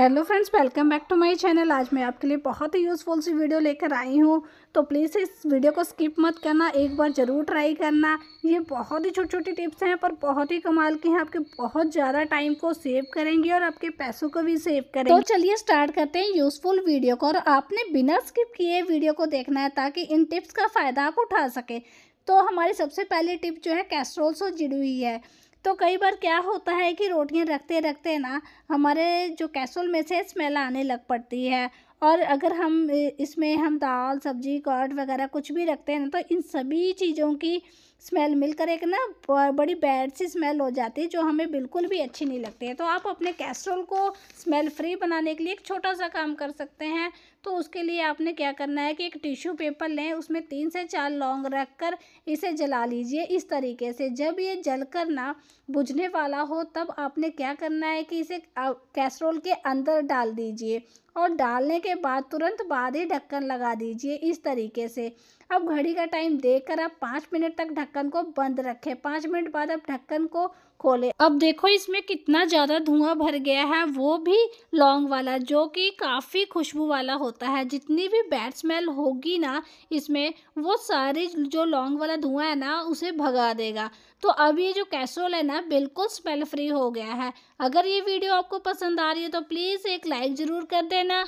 hello friends welcome back to my channel आज मैं आपके लिए बहुत ही यूज़फुल सी वीडियो लेकर आई हूँ तो प्लीज़ इस वीडियो को स्किप मत करना एक बार ज़रूर ट्राई करना ये बहुत ही छोटी छोटी टिप्स हैं पर बहुत ही कमाल की हैं आपके बहुत ज़्यादा टाइम को सेव करेंगे और आपके पैसों को भी सेव करेंगे तो चलिए स्टार्ट करते हैं यूज़फुल वीडियो को और आपने बिना स्किप किए वीडियो को देखना है ताकि इन टिप्स का फ़ायदा आप उठा सकें तो हमारी सबसे पहली टिप जो है कैस्ट्रोल से जुड़ी हुई है तो कई बार क्या होता है कि रोटियां रखते रखते ना हमारे जो कैसोल में से स्मेल आने लग पड़ती है और अगर हम इसमें हम दाल सब्जी कॉर्ड वगैरह कुछ भी रखते हैं ना तो इन सभी चीज़ों की स्मेल मिलकर एक ना बड़ी बैड सी स्मेल हो जाती है जो हमें बिल्कुल भी अच्छी नहीं लगती है तो आप अपने कैस्ट्रोल को स्मेल फ्री बनाने के लिए एक छोटा सा काम कर सकते हैं तो उसके लिए आपने क्या करना है कि एक टिश्यू पेपर लें उसमें तीन से चार लौंग रख कर इसे जला लीजिए इस तरीके से जब ये जल कर ना बुझने वाला हो तब आपने क्या करना है कि इसे कैसरोल के अंदर डाल दीजिए और डालने के बाद तुरंत बाद ही ढक्कन लगा दीजिए इस तरीके से अब घड़ी का टाइम देखकर आप पाँच मिनट तक ढक्कन को बंद रखें पाँच मिनट बाद आप ढक्कन को खोलें अब देखो इसमें कितना ज़्यादा धुआं भर गया है वो भी लॉन्ग वाला जो कि काफ़ी खुशबू वाला होता है जितनी भी बैड स्मेल होगी ना इसमें वो सारी जो लॉन्ग वाला धुआं है ना उसे भगा देगा तो अब ये जो कैसोल है ना बिल्कुल स्मेल फ्री हो गया है अगर ये वीडियो आपको पसंद आ रही है तो प्लीज़ एक लाइक ज़रूर कर देना लेना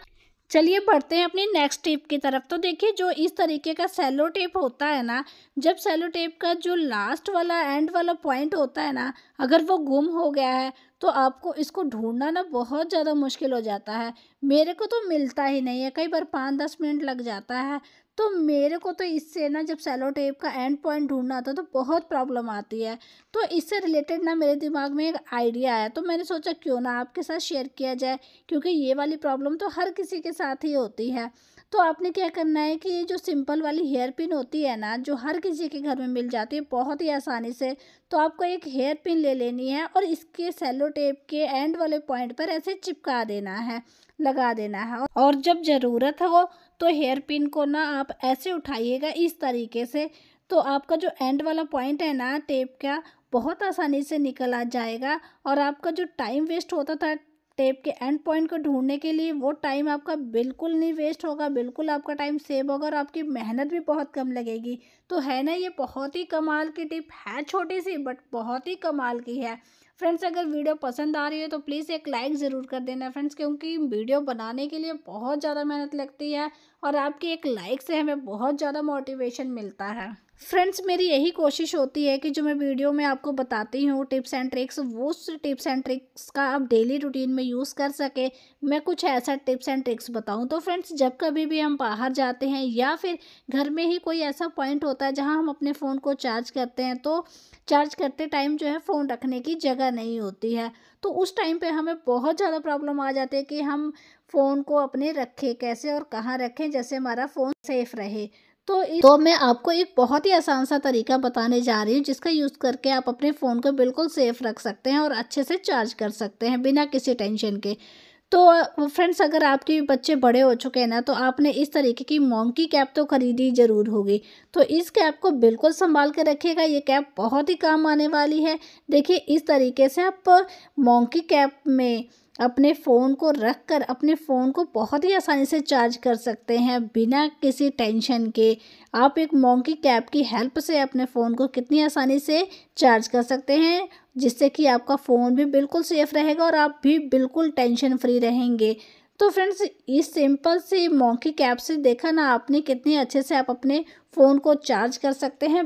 चलिए बढ़ते हैं अपनी नेक्स्ट टेप की तरफ तो देखिए जो इस तरीके का सेलो टेप होता है ना जब सेलो टेप का जो लास्ट वाला एंड वाला पॉइंट होता है ना अगर वो गुम हो गया है तो आपको इसको ढूंढना ना बहुत ज़्यादा मुश्किल हो जाता है मेरे को तो मिलता ही नहीं है कई बार पाँच दस मिनट लग जाता है तो मेरे को तो इससे ना जब सेलो टेप का एंड पॉइंट ढूंढना आता है तो बहुत प्रॉब्लम आती है तो इससे रिलेटेड ना मेरे दिमाग में एक आइडिया आया तो मैंने सोचा क्यों ना आपके साथ शेयर किया जाए क्योंकि ये वाली प्रॉब्लम तो हर किसी के साथ ही होती है तो आपने क्या करना है कि ये जो सिंपल वाली हेयर पिन होती है ना जो हर किसी के घर में मिल जाती है बहुत ही आसानी से तो आपको एक हेयर पिन ले लेनी है और इसके सेलो टेप के एंड वाले पॉइंट पर ऐसे चिपका देना है लगा देना है और जब ज़रूरत हो तो हेयर पिन को ना आप ऐसे उठाइएगा इस तरीके से तो आपका जो एंड वाला पॉइंट है ना टेप का बहुत आसानी से निकल आ जाएगा और आपका जो टाइम वेस्ट होता था टेप के एंड पॉइंट को ढूंढने के लिए वो टाइम आपका बिल्कुल नहीं वेस्ट होगा बिल्कुल आपका टाइम सेव होगा और आपकी मेहनत भी बहुत कम लगेगी तो है ना ये बहुत ही कमाल की टिप है छोटी सी बट बहुत ही कमाल की है फ्रेंड्स अगर वीडियो पसंद आ रही है तो प्लीज़ एक लाइक ज़रूर कर देना फ्रेंड्स क्योंकि वीडियो बनाने के लिए बहुत ज़्यादा मेहनत लगती है और आपके एक लाइक से हमें बहुत ज़्यादा मोटिवेशन मिलता है फ्रेंड्स मेरी यही कोशिश होती है कि जो मैं वीडियो में आपको बताती हूँ टिप्स एंड ट्रिक्स वो टिप्स एंड ट्रिक्स का आप डेली रूटीन में यूज़ कर सके मैं कुछ ऐसा टिप्स एंड ट्रिक्स बताऊँ तो फ्रेंड्स जब कभी भी हम बाहर जाते हैं या फिर घर में ही कोई ऐसा पॉइंट होता है जहाँ हम अपने फ़ोन को चार्ज करते हैं तो चार्ज करते टाइम जो है फ़ोन रखने की जगह नहीं होती है तो उस टाइम पे हमें बहुत ज़्यादा प्रॉब्लम आ जाती है कि हम फ़ोन को अपने रखें कैसे और कहाँ रखें जैसे हमारा फ़ोन सेफ़ रहे तो तो मैं आपको एक बहुत ही आसान सा तरीका बताने जा रही हूँ जिसका यूज़ करके आप अपने फ़ोन को बिल्कुल सेफ़ रख सकते हैं और अच्छे से चार्ज कर सकते हैं बिना किसी टेंशन के तो फ्रेंड्स अगर आपके बच्चे बड़े हो चुके हैं ना तो आपने इस तरीके की मोंकी कैप तो खरीदी ज़रूर होगी तो इस कैप को बिल्कुल संभाल के रखिएगा ये कैप बहुत ही काम आने वाली है देखिए इस तरीके से आप मोंकी कैप में अपने फ़ोन को रख कर अपने फ़ोन को बहुत ही आसानी से चार्ज कर सकते हैं बिना किसी टेंशन के आप एक मोंकी कैप की हेल्प से अपने फ़ोन को कितनी आसानी से चार्ज कर सकते हैं जिससे कि आपका फ़ोन भी बिल्कुल सेफ़ रहेगा और आप भी बिल्कुल टेंशन फ्री रहेंगे तो फ्रेंड्स इस सिंपल सी मोंकी कैप से देखा ना आपने कितने अच्छे से आप अपने फ़ोन को चार्ज कर सकते हैं